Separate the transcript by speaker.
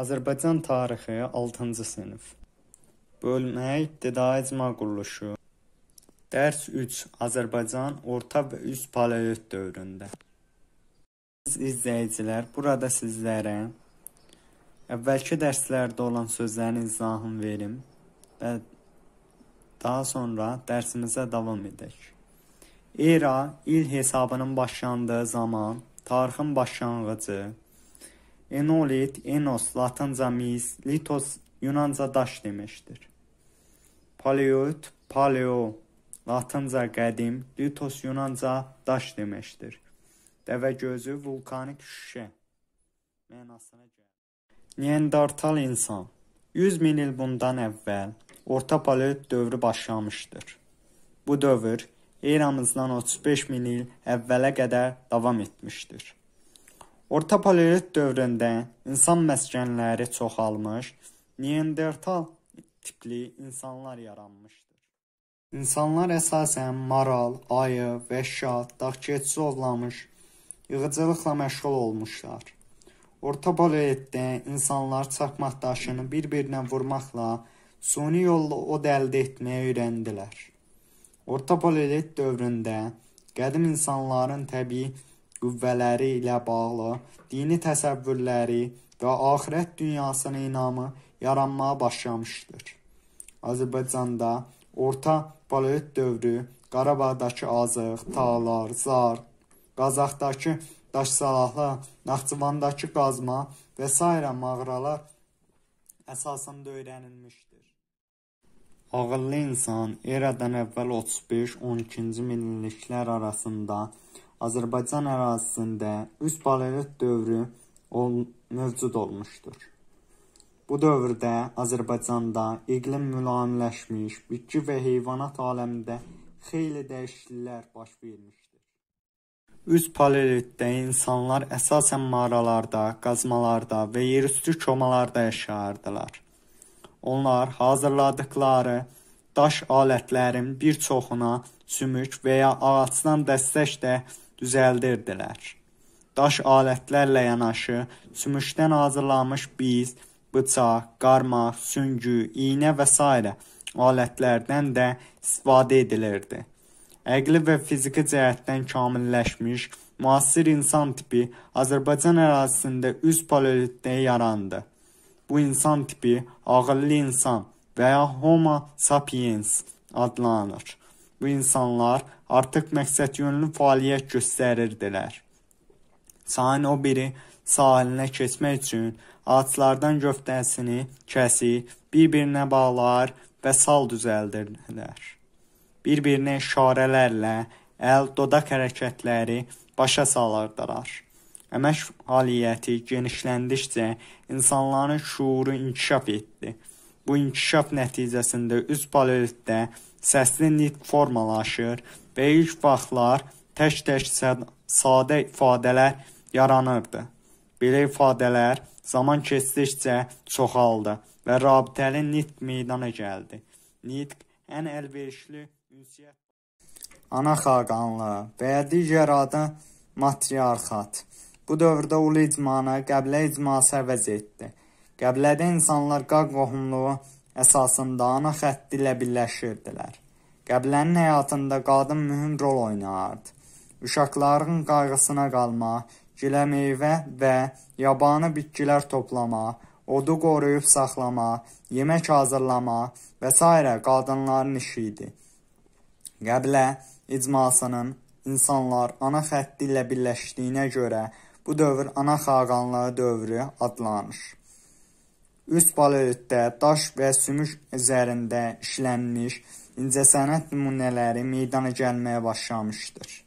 Speaker 1: Azərbaycan tarixi 6-cı sinif. Bölmək, didaizm quruluşu. Dərs 3. Azərbaycan orta və üst paleolit dövründə. Siz izləyicilər, burada sizlərə əvvəlki dərslərdə olan sözlərin izahını verim və daha sonra dərsimizə davam edək. Era il hesabının başlandığı zaman tarixin başlanğıcı Enolit, Enos Latınca mis, Litos Yunanca daş deməkdir. Paleolit, Paleo Latınca qədim, Litos Yunanca daş deməkdir. Dəvəgözü vulkanik şüşə mənasına gəlir. Neandertal insan 100 min il bundan əvvəl Orta Paleolit dövrü başlamışdır. Bu dövr eramızdan 35 min il əvvələ qədər davam etmişdir. Orta paleolit dövründə insan məskənləri çoxalmış, Neandertal tipli insanlar yaranmışdır. İnsanlar əsasən maral, ayı, vəhşi, dağkeçisi ovlamış, yığıcılıqla məşğul olmuşlar. Orta paleolitdə insanlar çakmaq daşını bir-birinə vurmaqla suni yolla od əldə etməyə öyrəndilər. Orta paleolit dövründə qədim insanların təbii qüvvələri ilə bağlı dini təsəvvürləri və axirət dünyasına inamı yaranmağa başlamışdır. Azərbaycanda orta paleolit dövrü Qarabağdakı Azıq, Tağlar, Zar, Qazaxdakı Daşsalahlı, Naxçıvandakı qazma və s. mağaralar əsasında öyrənilmişdir. Ağıllı insan eradan əvvəl 35-12-ci minilliklər arasında Azərbaycan ərazisində üst paleolit dövrü ol mövcud olmuşdur. Bu dövrdə Azərbaycanda iqlim mülayimləşmiş, bitki və heyvanat aləmində xeyli dəyişikliklər baş vermişdir. Üst paleolitdə insanlar əsasən mağaralarda, qazmalarda və yerüstü komalarda yaşayardılar. Onlar hazırladıkları daş alətlərin bir çoxuna sümük və ya ağacdan dəstək də düzəldirdilər. Daş alətlərlə yanaşı sümükdən hazırlanmış biz, bıçaq, qarmaq, süngü, iynə və s. alətlərdən də istifadə edilirdi. Əqli və fiziki cəhətdən kamilləşmiş müasir insan tipi Azərbaycan ərazisində üz paleolitdə yarandı. Bu insan tipi ağıllı insan və ya Homo sapiens adlanır bu insanlar artıq məqsədyönlü fəaliyyət göstərirdilər. Sahənin o biri sahilinə keçmək üçün ağaclardan göftəsini kəsib, bir-birinə bağlar və sal düzəldirdilər. Bir-birinə işarələrlə əl, dodaq hərəkətləri başa salırdılar. Əmək fəaliyyəti genişləndikcə insanların şuuru inkişaf etdi. Bu inkişaf nəticəsində üz paleolitdə səsli nitq formalaşır və ilk vaxtlar tək-tək sadə ifadələr yaranırdı. Belə ifadələr zaman keçdikcə çoxaldı və rabitəli nitq meydana gəldi. Nitq ən əlverişli ünsiyyət ana xaqanlığı və ya digər adı matriarxat. Bu dövrdə ulu icmanı qəbilə icması əvəz etdi. Qəbilədə insanlar qaq qohumluğu əsasında ana xətti ilə birləşirdilər. Qəbilənin həyatında qadın mühüm rol oynardı. Uşaqların qayğısına qalma, gilə meyvə və yabanı bitkilər toplama, odu qoruyub saxlama, yemək hazırlama və s. qadınların işi idi. Qəbilə icmasının insanlar ana xətti ilə birləşdiyinə görə bu dövr ana xaqanlığı dövrü adlanır üst baletdə daş və sümük üzərində işlənmiş incəsənət nümunələri meydana gəlməyə başlamışdır.